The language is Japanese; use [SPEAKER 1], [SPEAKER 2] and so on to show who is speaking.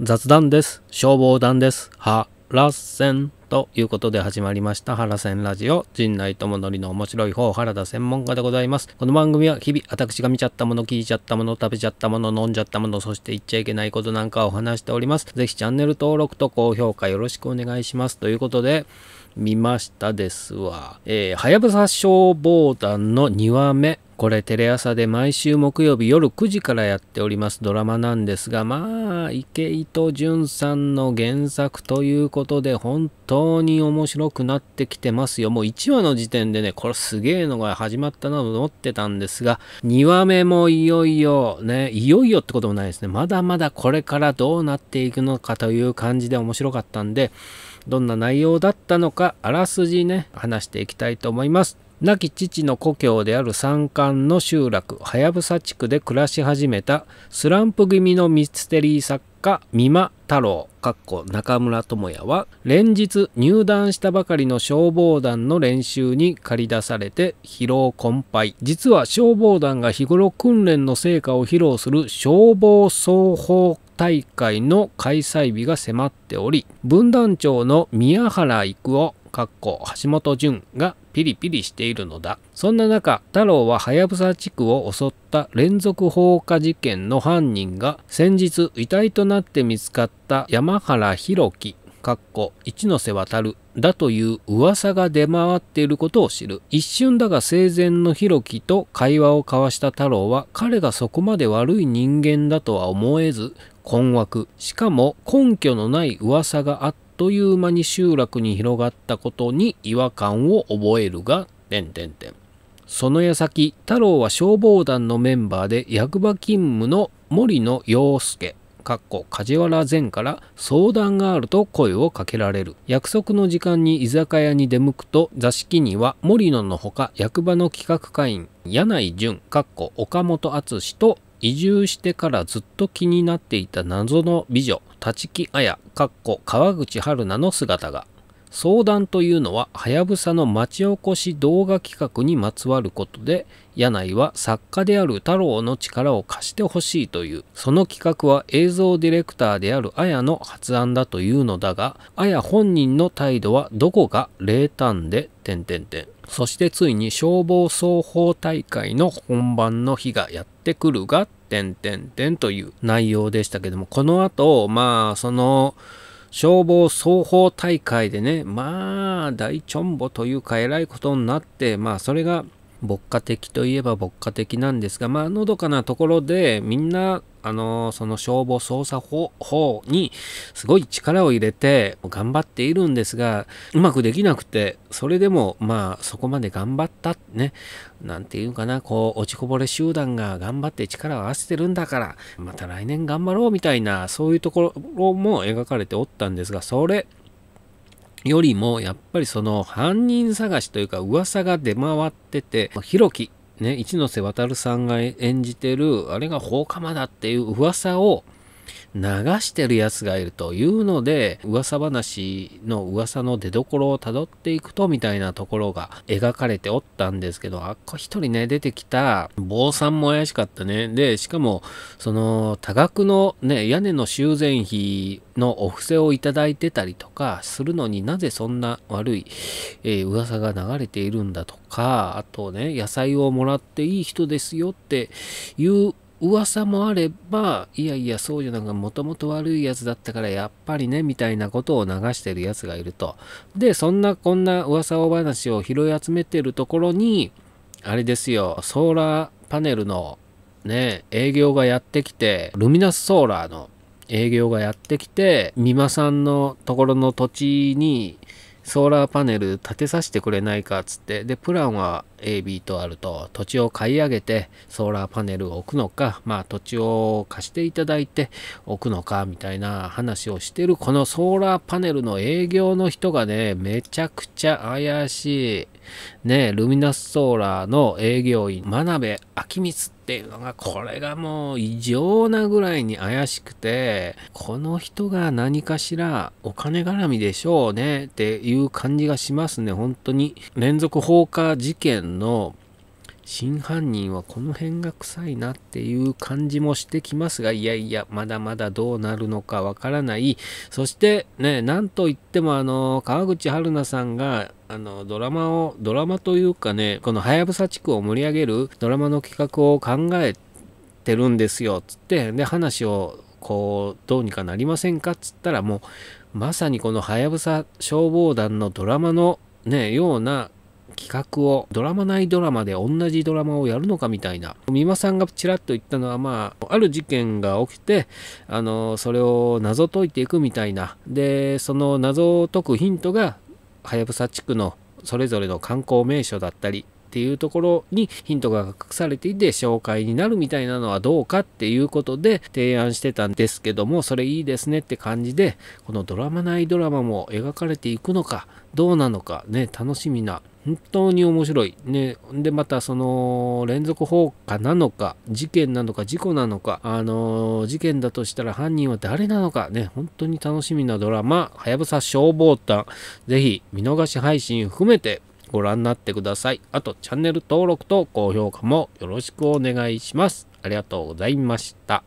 [SPEAKER 1] 雑談です。消防団です。はらせんということで始まりました原線ラジオ陣内智則の面白い方原田専門家でございますこの番組は日々私が見ちゃったもの聞いちゃったもの食べちゃったもの飲んじゃったものそして言っちゃいけないことなんかを話しておりますぜひチャンネル登録と高評価よろしくお願いしますということで見ましたですわ。えー、はやぶさ消防団の2話目、これテレ朝で毎週木曜日夜9時からやっておりますドラマなんですが、まあ、池井戸潤さんの原作ということで本当に面白くなってきてますよ。もう1話の時点でね、これすげえのが始まったなと思ってたんですが、2話目もいよいよ、ね、いよいよってこともないですね。まだまだこれからどうなっていくのかという感じで面白かったんで、どんな内容だったのか、あらすじね、話していきたいと思います。亡き父の故郷である山間の集落、はやぶさ地区で暮らし始めたスランプ気味のミステリー作家、美馬太郎、かっこ中村智也は、連日入団したばかりの消防団の練習に駆り出されて疲労困憊。実は消防団が日頃訓練の成果を披露する消防総方大会の開催日が迫っており、分団長の宮原育夫、かっこ橋本淳がピリピリしているのだ。そんな中、太郎はハヤブサ地区を襲った連続放火事件の犯人が先日遺体となって見つかった山原博樹かっこ一ノ瀬渡だという噂が出回っていることを知る一瞬だが生前の弘樹と会話を交わした太郎は彼がそこまで悪い人間だとは思えず困惑しかも根拠のない噂があったという間に集落に広がったことに違和感を覚えるが、点点点。その矢先、太郎は消防団のメンバーで役場勤務の森野洋介、かっこ梶原善から相談があると声をかけられる約束の時間に居酒屋に出向くと座敷には森野のほか役場の企画会員柳井淳かっこ岡本敦と移住してからずっと気になっていた謎の美女立木綾、かっこ川口春奈の姿が、相談というのは、はやぶさの町おこし動画企画にまつわることで、柳井は作家である太郎の力を貸してほしいという、その企画は映像ディレクターである綾の発案だというのだが、綾本人の態度はどこか冷淡で、点々点。そしてついに消防双方大会の本番の日がやってくるが、点てんという内容でしたけども、この後、まあ、その、消防総法大会でね、まあ、大チョンボというか、えらいことになって、まあ、それが、牧歌的といえば牧歌的なんですが、まあ、のどかなところで、みんなあのー、その消防捜査法法にすごい力を入れて頑張っているんですが、うまくできなくて、それでもまあそこまで頑張ったね、なんていうかな、こう落ちこぼれ集団が頑張って力を合わせてるんだから、また来年頑張ろうみたいな、そういうところも描かれておったんですが、それ、よりもやっぱりその犯人探しというか噂が出回ってて、ひろきね、一ノ瀬渡さんが演じてる、あれが放火魔だっていう噂を流してる奴がいるというので、噂話の噂の出所をたどっていくとみたいなところが描かれておったんですけど、あっこ一人ね、出てきた坊さんも怪しかったね。で、しかも、その多額のね、屋根の修繕費のお布施をいただいてたりとかするのになぜそんな悪い、えー、噂が流れているんだとか、あとね、野菜をもらっていい人ですよっていう噂もあればいやいやそうじゃなくもともと悪いやつだったからやっぱりねみたいなことを流してるやつがいるとでそんなこんな噂お話を拾い集めてるところにあれですよソーラーパネルのね営業がやってきてルミナスソーラーの営業がやってきて美馬さんのところの土地にソーラーパネル建てさせてくれないかっつってでプランは A、B とあると土地を買い上げてソーラーパネルを置くのか、まあ土地を貸していただいて置くのかみたいな話をしてるこのソーラーパネルの営業の人がね、めちゃくちゃ怪しい。ね、ルミナスソーラーの営業員、真鍋明光っていうのが、これがもう異常なぐらいに怪しくて、この人が何かしらお金絡みでしょうねっていう感じがしますね、本当に。連続放火事件の真犯人はこの辺が臭いなっていう感じもしてきますが、いやいや、まだまだどうなるのかわからない。そしてね、なんといってもあの、川口春奈さんが、あの、ドラマを、ドラマというかね、このはやぶさ地区を盛り上げるドラマの企画を考えてるんですよ、つって、で、話をこう、どうにかなりませんかっつったらもう、まさにこのはやぶさ消防団のドラマのね、ような企画をドラマないドラマで同じドラマをやるのかみたいな美馬さんがちらっと言ったのはまあある事件が起きてあのそれを謎解いていくみたいなでその謎を解くヒントがはやぶさ地区のそれぞれの観光名所だったりっていうところにヒントが隠されていて紹介になるみたいなのはどうかっていうことで提案してたんですけどもそれいいですねって感じでこのドラマ内ドラマも描かれていくのかどうなのかね楽しみな本当に面白い。ね。で、またその、連続放火なのか、事件なのか、事故なのか、あのー、事件だとしたら犯人は誰なのか、ね、本当に楽しみなドラマ、はやぶさ消防団、ぜひ、見逃し配信含めてご覧になってください。あと、チャンネル登録と高評価もよろしくお願いします。ありがとうございました。